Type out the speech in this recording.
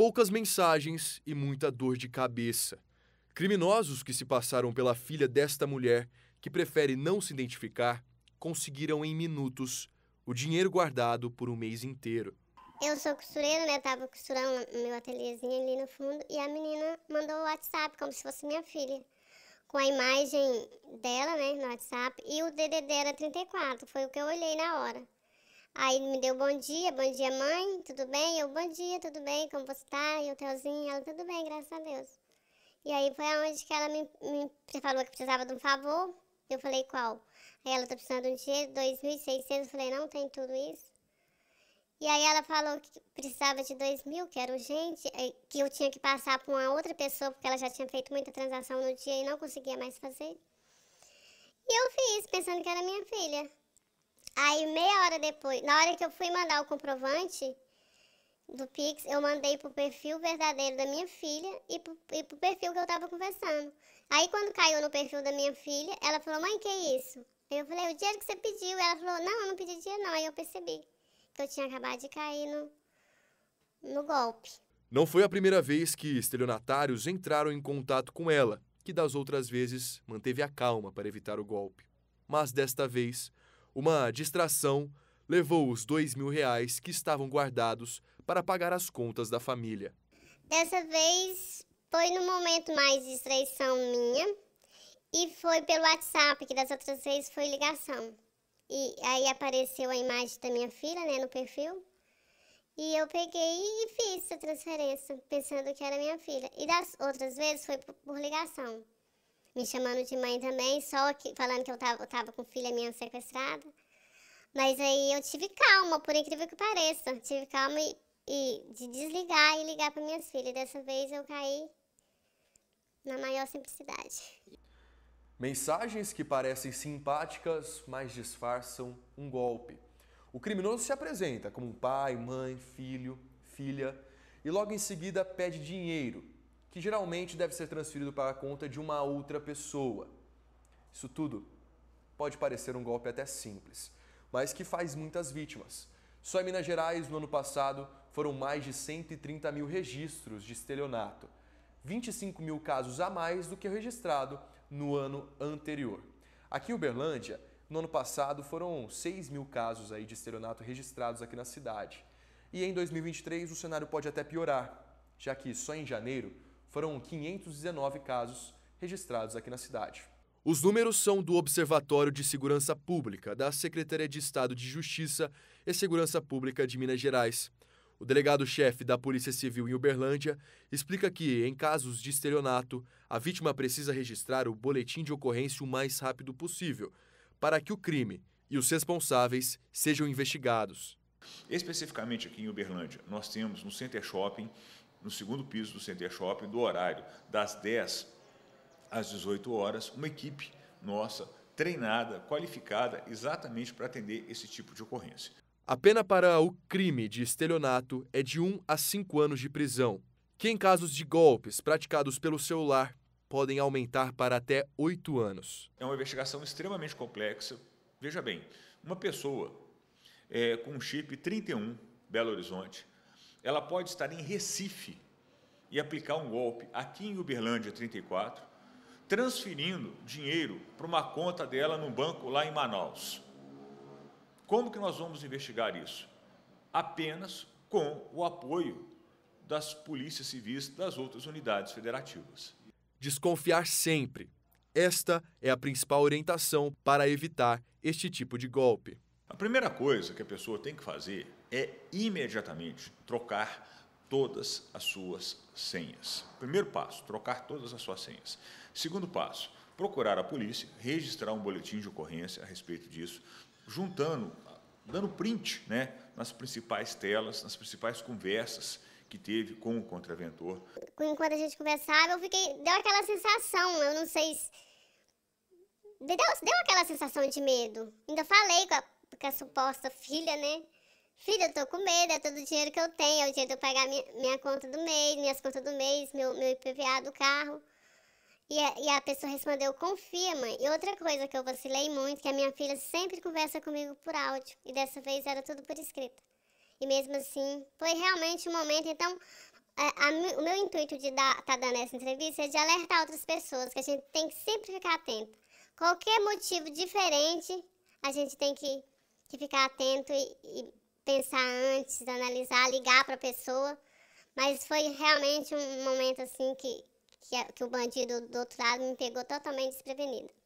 poucas mensagens e muita dor de cabeça. Criminosos que se passaram pela filha desta mulher, que prefere não se identificar, conseguiram em minutos o dinheiro guardado por um mês inteiro. Eu sou costureira, né? Eu tava costurando meu ateliêzinho ali no fundo e a menina mandou o WhatsApp como se fosse minha filha, com a imagem dela, né, no WhatsApp e o DDD era 34, foi o que eu olhei na hora. Aí me deu bom dia, bom dia mãe, tudo bem? Eu, bom dia, tudo bem, como você tá? E o Teozinho, ela, tudo bem, graças a Deus. E aí foi aonde que ela me, me falou que precisava de um favor, eu falei, qual? Aí ela, tá precisando de um dinheiro, 2.600, eu falei, não tem tudo isso. E aí ela falou que precisava de 2 mil, que era urgente, que eu tinha que passar para uma outra pessoa, porque ela já tinha feito muita transação no dia e não conseguia mais fazer. E eu fiz, pensando que era minha filha. Aí, meia hora depois, na hora que eu fui mandar o comprovante do Pix, eu mandei pro perfil verdadeiro da minha filha e pro, e pro perfil que eu tava conversando. Aí, quando caiu no perfil da minha filha, ela falou: Mãe, que é isso? Eu falei: O dinheiro que você pediu. Ela falou: Não, eu não pedi dinheiro, não. Aí eu percebi que eu tinha acabado de cair no, no golpe. Não foi a primeira vez que estelionatários entraram em contato com ela, que das outras vezes manteve a calma para evitar o golpe. Mas desta vez, uma distração levou os dois mil reais que estavam guardados para pagar as contas da família. Dessa vez foi no momento mais distração minha e foi pelo WhatsApp, que das outras vezes foi ligação. E aí apareceu a imagem da minha filha, né, no perfil. E eu peguei e fiz a transferência, pensando que era minha filha. E das outras vezes foi por ligação me chamando de mãe também, só que, falando que eu tava, eu tava com filha minha sequestrada. Mas aí eu tive calma, por incrível que pareça. Tive calma e, e de desligar e ligar para minhas filhas. Dessa vez eu caí na maior simplicidade. Mensagens que parecem simpáticas, mas disfarçam um golpe. O criminoso se apresenta como pai, mãe, filho, filha e logo em seguida pede dinheiro que geralmente deve ser transferido para a conta de uma outra pessoa. Isso tudo pode parecer um golpe até simples, mas que faz muitas vítimas. Só em Minas Gerais, no ano passado, foram mais de 130 mil registros de estelionato, 25 mil casos a mais do que o registrado no ano anterior. Aqui em Uberlândia, no ano passado, foram 6 mil casos aí de estelionato registrados aqui na cidade. E em 2023, o cenário pode até piorar, já que só em janeiro foram 519 casos registrados aqui na cidade. Os números são do Observatório de Segurança Pública, da Secretaria de Estado de Justiça e Segurança Pública de Minas Gerais. O delegado-chefe da Polícia Civil em Uberlândia explica que, em casos de estelionato, a vítima precisa registrar o boletim de ocorrência o mais rápido possível, para que o crime e os responsáveis sejam investigados. Especificamente aqui em Uberlândia, nós temos no Center Shopping no segundo piso do Center Shopping, do horário das 10 às 18 horas, uma equipe nossa treinada, qualificada exatamente para atender esse tipo de ocorrência. A pena para o crime de estelionato é de 1 a 5 anos de prisão, que em casos de golpes praticados pelo celular podem aumentar para até 8 anos. É uma investigação extremamente complexa. Veja bem, uma pessoa é, com um chip 31 Belo Horizonte ela pode estar em Recife e aplicar um golpe aqui em Uberlândia 34, transferindo dinheiro para uma conta dela num banco lá em Manaus. Como que nós vamos investigar isso? Apenas com o apoio das polícias civis das outras unidades federativas. Desconfiar sempre. Esta é a principal orientação para evitar este tipo de golpe. A primeira coisa que a pessoa tem que fazer é imediatamente trocar todas as suas senhas. Primeiro passo, trocar todas as suas senhas. Segundo passo, procurar a polícia, registrar um boletim de ocorrência a respeito disso, juntando, dando print né, nas principais telas, nas principais conversas que teve com o contraventor. Enquanto a gente conversava, eu fiquei. deu aquela sensação, eu não sei se. Deu, deu aquela sensação de medo. Ainda falei com a com a suposta filha, né? Filha, eu tô com medo, é todo o dinheiro que eu tenho, é o dinheiro de eu pagar minha, minha conta do mês, minhas contas do mês, meu, meu IPVA do carro. E a, e a pessoa respondeu, confia, mãe. E outra coisa que eu vacilei muito, que a minha filha sempre conversa comigo por áudio. E dessa vez era tudo por escrito. E mesmo assim, foi realmente um momento, então, a, a, o meu intuito de estar tá dando essa entrevista é de alertar outras pessoas, que a gente tem que sempre ficar atento. Qualquer motivo diferente, a gente tem que que ficar atento e, e pensar antes, analisar, ligar para a pessoa. Mas foi realmente um momento assim que, que, que o bandido do outro lado me pegou totalmente desprevenida.